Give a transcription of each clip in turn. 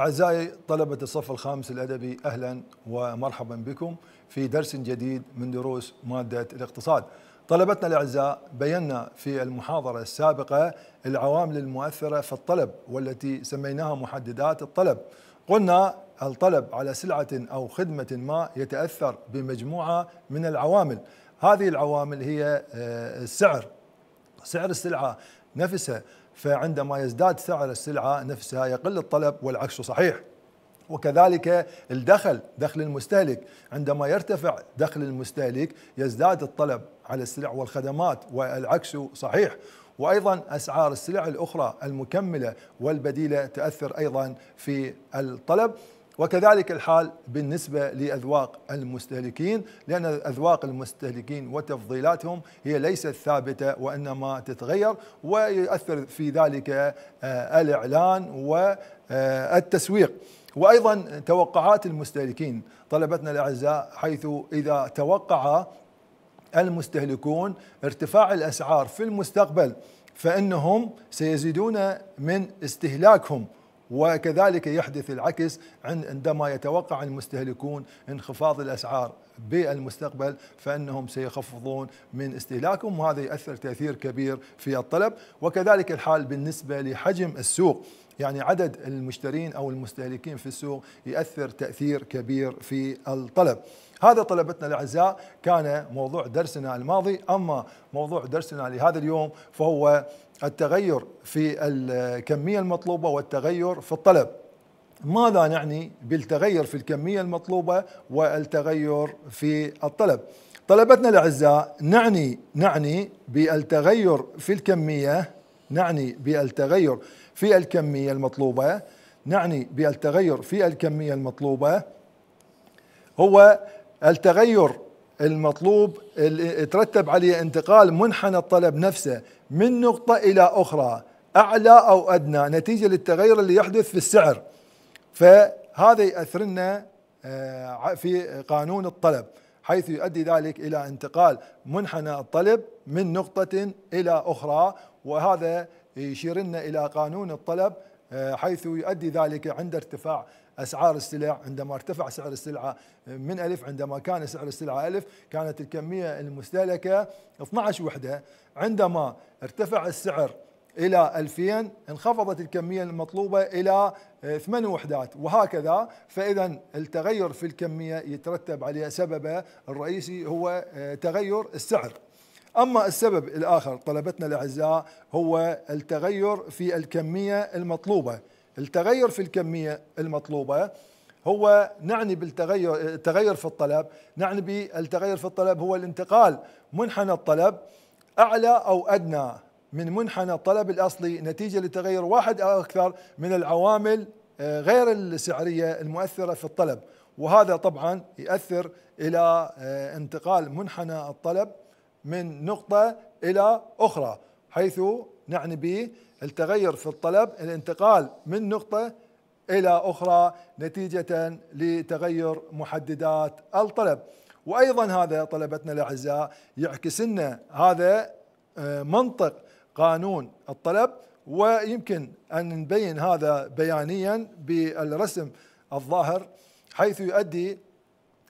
أعزائي طلبة الصف الخامس الأدبي أهلا ومرحبا بكم في درس جديد من دروس مادة الاقتصاد طلبتنا الأعزاء بينا في المحاضرة السابقة العوامل المؤثرة في الطلب والتي سميناها محددات الطلب قلنا الطلب على سلعة أو خدمة ما يتأثر بمجموعة من العوامل هذه العوامل هي آه، السعر سعر السلعة نفسها فعندما يزداد سعر السلعة نفسها يقل الطلب والعكس صحيح وكذلك الدخل دخل المستهلك عندما يرتفع دخل المستهلك يزداد الطلب على السلع والخدمات والعكس صحيح وايضا اسعار السلع الاخرى المكمله والبديله تاثر ايضا في الطلب وكذلك الحال بالنسبة لأذواق المستهلكين لأن أذواق المستهلكين وتفضيلاتهم هي ليست ثابتة وإنما تتغير ويؤثر في ذلك آه، الإعلان والتسويق آه، وأيضا توقعات المستهلكين طلبتنا الأعزاء حيث إذا توقع المستهلكون ارتفاع الأسعار في المستقبل فإنهم سيزيدون من استهلاكهم وكذلك يحدث العكس عندما يتوقع المستهلكون انخفاض الأسعار بالمستقبل فانهم سيخفضون من استهلاكهم وهذا يؤثر تاثير كبير في الطلب وكذلك الحال بالنسبه لحجم السوق يعني عدد المشترين او المستهلكين في السوق يؤثر تاثير كبير في الطلب هذا طلبتنا الاعزاء كان موضوع درسنا الماضي اما موضوع درسنا لهذا اليوم فهو التغير في الكميه المطلوبه والتغير في الطلب ماذا نعني بالتغير في الكميه المطلوبه والتغير في الطلب طلبتنا الاعزاء نعني نعني بالتغير في الكميه نعني بالتغير في الكميه المطلوبه نعني بالتغير في الكميه المطلوبه هو التغير المطلوب اللي ترتب عليه انتقال منحنى الطلب نفسه من نقطة إلى أخرى أعلى أو أدنى نتيجة للتغير اللي يحدث في السعر فهذا يأثرنا آه، في قانون الطلب حيث يؤدي ذلك إلى انتقال منحنى الطلب من نقطة إلى أخرى وهذا يشير لنا إلى قانون الطلب آه، حيث يؤدي ذلك عند ارتفاع اسعار السلع عندما ارتفع سعر السلعه من ألف عندما كان سعر السلعه ألف كانت الكميه المستهلكه 12 وحده عندما ارتفع السعر الى 2000 انخفضت الكميه المطلوبه الى 8 وحدات وهكذا فاذا التغير في الكميه يترتب عليه سببه الرئيسي هو آه، تغير السعر اما السبب الاخر طلبتنا الاعزاء هو التغير في الكميه المطلوبه التغير في الكمية المطلوبة هو نعني بالتغير التغير في الطلب نعني بالتغير في الطلب هو الانتقال منحنى الطلب أعلى أو أدنى من منحنى الطلب الأصلي نتيجة لتغير واحد أو أكثر من العوامل آه، غير السعرية المؤثرة في الطلب وهذا طبعا يؤثر إلى آه، انتقال منحنى الطلب من نقطة إلى أخرى حيث نعني به التغير في الطلب الانتقال من نقطة إلى أخرى نتيجة لتغير محددات الطلب وأيضا هذا طلبتنا الأعزاء يعكس لنا هذا آه، منطق قانون الطلب ويمكن أن نبين هذا بيانيا بالرسم الظاهر حيث يؤدي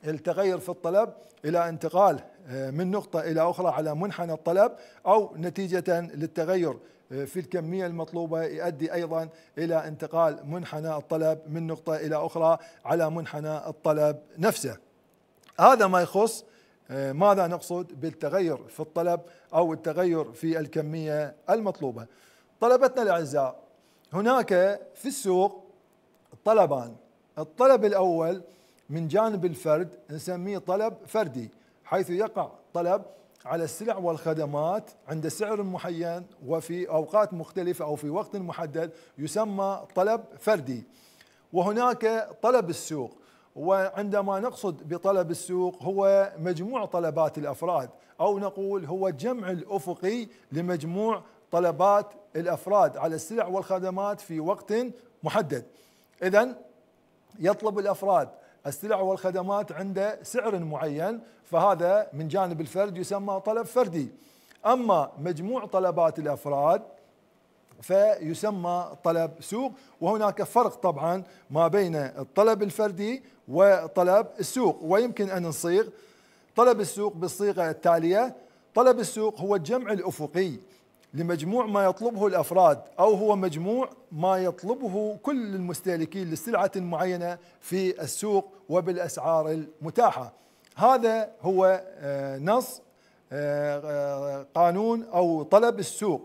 التغير في الطلب إلى انتقال آه، من نقطة إلى أخرى على منحنى الطلب أو نتيجة للتغير آه، في الكمية المطلوبة يؤدي أيضا إلى انتقال منحنى الطلب من نقطة إلى أخرى على منحنى الطلب نفسه هذا ما يخص آه، ماذا نقصد بالتغير في الطلب أو التغير في الكمية المطلوبة طلبتنا الأعزاء هناك في السوق طلبان الطلب الأول من جانب الفرد نسميه طلب فردي حيث يقع طلب على السلع والخدمات عند سعر محين وفي اوقات مختلفه او في وقت محدد يسمى طلب فردي وهناك طلب السوق وعندما نقصد بطلب السوق هو مجموع طلبات الافراد او نقول هو الجمع الافقي لمجموع طلبات الافراد على السلع والخدمات في وقت محدد اذا يطلب الافراد السلع والخدمات عند سعر معين فهذا من جانب الفرد يسمى طلب فردي أما مجموع طلبات الأفراد فيسمى طلب سوق وهناك فرق طبعا ما بين الطلب الفردي وطلب السوق ويمكن أن نصيغ طلب السوق بالصيغة التالية طلب السوق هو الجمع الأفقي لمجموع ما يطلبه الافراد او هو مجموع ما يطلبه كل المستهلكين لسلعه معينه في السوق وبالاسعار المتاحه. هذا هو آه، نص آه، قانون او طلب السوق.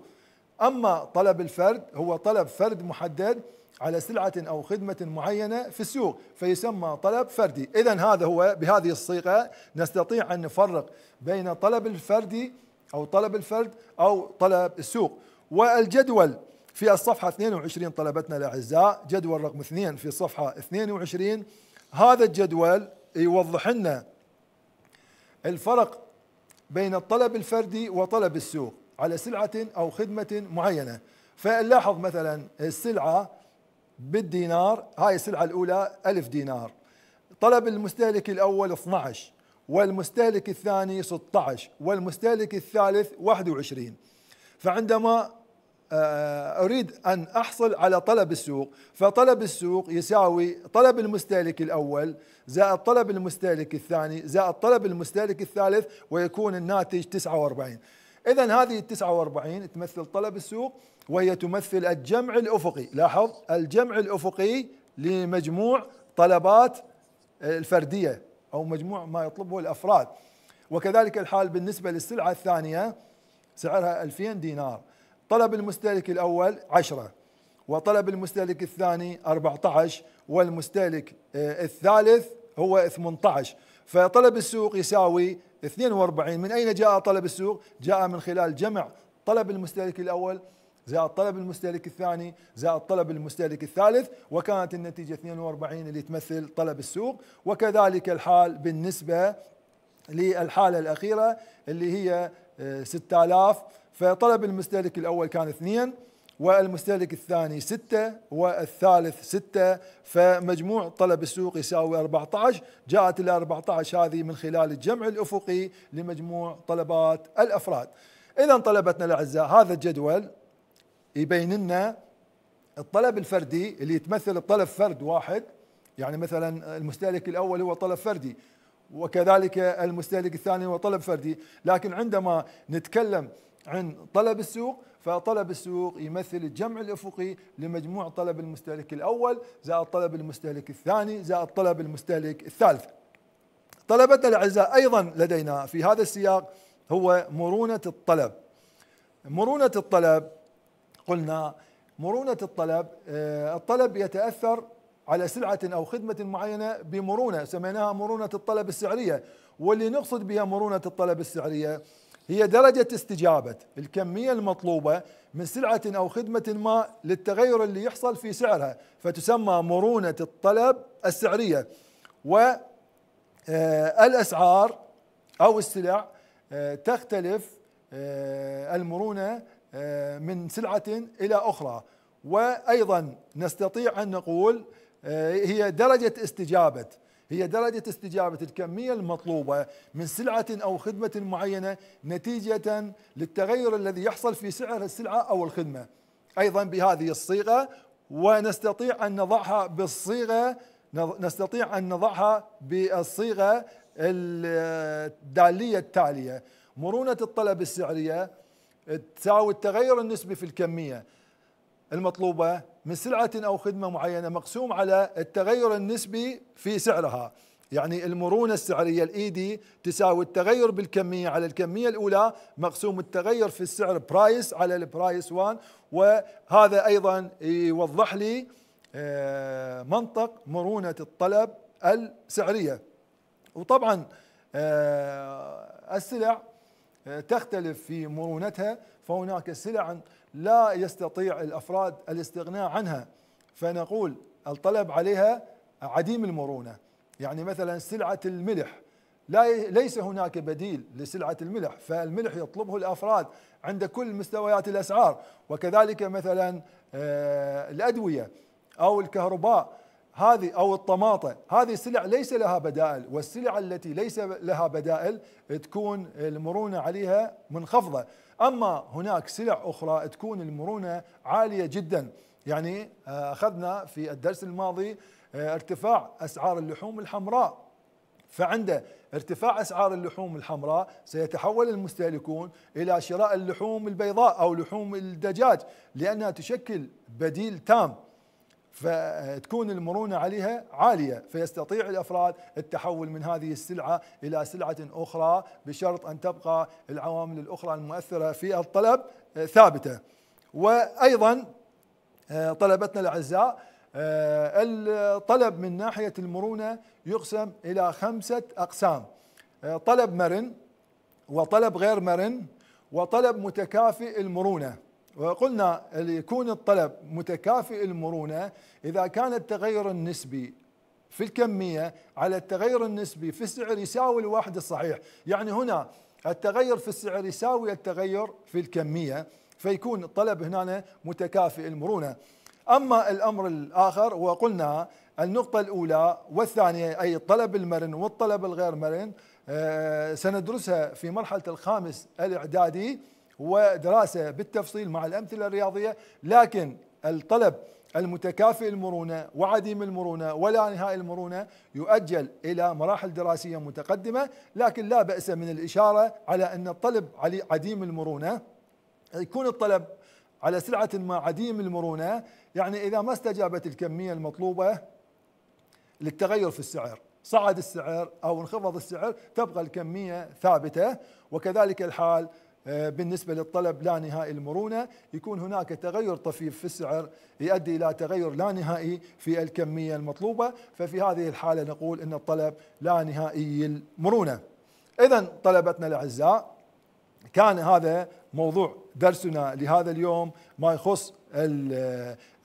اما طلب الفرد هو طلب فرد محدد على سلعة أو خدمة معينة في السوق فيسمى طلب فردي إذا هذا هو بهذه الصيغة نستطيع أن نفرق بين طلب الفردي أو طلب الفرد أو طلب السوق والجدول في الصفحة 22 طلبتنا الأعزاء جدول رقم 2 في الصفحة 22 هذا الجدول يوضح لنا الفرق بين الطلب الفردي وطلب السوق على سلعة أو خدمة معينة فنلاحظ مثلا السلعة بالدينار هاي السلعة الأولى ألف دينار طلب المستهلك الأول 12 والمستهلك الثاني 16 والمستهلك الثالث 21 فعندما آه، أريد أن أحصل على طلب السوق فطلب السوق يساوي طلب المستهلك الأول زائد طلب المستهلك الثاني زائد طلب المستهلك الثالث ويكون الناتج 49 إذا هذه 49 تمثل طلب السوق وهي تمثل الجمع الأفقي لاحظ الجمع الأفقي لمجموع طلبات آه، الفردية أو مجموع ما يطلبه الأفراد وكذلك الحال بالنسبة للسلعة الثانية سعرها 2000 دينار طلب المستهلك الأول 10 وطلب المستهلك الثاني 14 والمستهلك آه، الثالث هو 18 فطلب السوق يساوي 42 من أين جاء طلب السوق؟ جاء من خلال جمع طلب المستهلك الأول زائد طلب المستهلك الثاني زائد طلب المستهلك الثالث وكانت النتيجة 42 اللي تمثل طلب السوق وكذلك الحال بالنسبة للحالة الأخيرة اللي هي 6000 آه، فطلب المستهلك الأول كان 2 والمستهلك الثاني 6 والثالث 6 فمجموع طلب السوق يساوي 14 جاءت ال 14 هذه من خلال الجمع الأفقي لمجموع طلبات الأفراد إذا طلبتنا الأعزاء هذا الجدول يبين لنا الطلب الفردي اللي يتمثل الطلب فرد واحد يعني مثلا المستهلك الاول هو طلب فردي وكذلك المستهلك الثاني هو طلب فردي لكن عندما نتكلم عن طلب السوق فطلب السوق يمثل الجمع الافقي لمجموع طلب المستهلك الاول زائد طلب المستهلك الثاني زائد طلب المستهلك الثالث. طلبتنا الاعزاء ايضا لدينا في هذا السياق هو مرونه الطلب. مرونه الطلب قلنا مرونة الطلب آه، الطلب يتأثر على سلعة أو خدمة معينة بمرونة سميناها مرونة الطلب السعرية واللي نقصد بها مرونة الطلب السعرية هي درجة استجابة الكمية المطلوبة من سلعة أو خدمة ما للتغير اللي يحصل في سعرها فتسمى مرونة الطلب السعرية والأسعار آه، أو السلع آه، تختلف المرونة آه، من سلعة إلى أخرى وأيضا نستطيع أن نقول آه، هي درجة استجابة هي درجة استجابة الكمية المطلوبة من سلعة أو خدمة معينة نتيجة للتغير الذي يحصل في سعر السلعة أو الخدمة أيضا بهذه الصيغة ونستطيع أن نضعها بالصيغة نستطيع أن نضعها بالصيغة آه، الدالية التالية مرونة الطلب السعرية تساوي التغير النسبي في الكمية المطلوبة من سلعة أو خدمة معينة مقسوم على التغير النسبي في سعرها يعني المرونة السعرية الإيدي e تساوي التغير بالكمية على الكمية الأولى مقسوم التغير في السعر برايس على البرايس وان وهذا أيضا يوضح لي آه، منطق مرونة الطلب السعرية وطبعا آه، السلع تختلف في مرونتها فهناك سلع لا يستطيع الافراد الاستغناء عنها فنقول الطلب عليها عديم المرونه يعني مثلا سلعه الملح لا ليس هناك بديل لسلعه الملح فالملح يطلبه الافراد عند كل مستويات الاسعار وكذلك مثلا آه، الادويه او الكهرباء هذه او الطماطه هذه السلع ليس لها بدائل والسلع التي ليس لها بدائل تكون المرونه عليها منخفضه اما هناك سلع اخرى تكون المرونه عاليه جدا يعني آه، اخذنا في الدرس الماضي آه، ارتفاع اسعار اللحوم الحمراء فعند ارتفاع اسعار اللحوم الحمراء سيتحول المستهلكون الى شراء اللحوم البيضاء او لحوم الدجاج لانها تشكل بديل تام فتكون المرونة عليها عالية فيستطيع الأفراد التحول من هذه السلعة إلى سلعة أخرى بشرط أن تبقى العوامل الأخرى المؤثرة في الطلب آه، ثابتة وأيضا آه، طلبتنا الأعزاء آه، الطلب من ناحية المرونة يقسم إلى خمسة أقسام طلب مرن وطلب غير مرن وطلب متكافئ المرونه وقلنا يكون الطلب متكافئ المرونة إذا كان التغير النسبي في الكمية على التغير النسبي في السعر يساوي الواحد الصحيح يعني هنا التغير في السعر يساوي التغير في الكمية فيكون الطلب هنا متكافئ المرونة أما الأمر الآخر وقلنا النقطة الأولى والثانية أي الطلب المرن والطلب الغير مرن آه، سندرسها في مرحلة الخامس الإعدادي ودراسة بالتفصيل مع الأمثلة الرياضية لكن الطلب المتكافئ المرونة وعديم المرونة ولا نهائي المرونة يؤجل إلى مراحل دراسية متقدمة لكن لا بأس من الإشارة على أن الطلب عديم المرونة يكون الطلب على سلعة ما عديم المرونة يعني إذا ما استجابت الكمية المطلوبة للتغير في السعر صعد السعر أو انخفض السعر تبقى الكمية ثابتة وكذلك الحال آه، بالنسبة للطلب لا نهائي المرونة يكون هناك تغير طفيف في السعر يؤدي إلى تغير لا نهائي في الكمية المطلوبة ففي هذه الحالة نقول أن الطلب لا نهائي المرونة إذا طلبتنا الأعزاء كان هذا موضوع درسنا لهذا اليوم ما يخص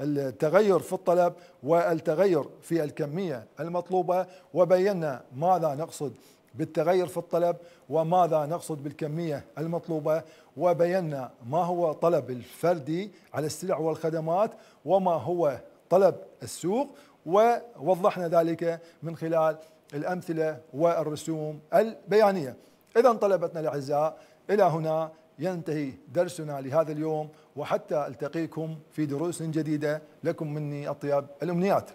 التغير في الطلب والتغير في الكمية المطلوبة وبينا ماذا نقصد بالتغير في الطلب وماذا نقصد بالكمية المطلوبة وبينا ما هو طلب الفردي على السلع والخدمات وما هو طلب السوق ووضحنا ذلك من خلال الأمثلة والرسوم البيانية إذا طلبتنا الأعزاء إلى هنا ينتهي درسنا لهذا اليوم وحتى ألتقيكم في دروس جديدة لكم مني أطيب الأمنيات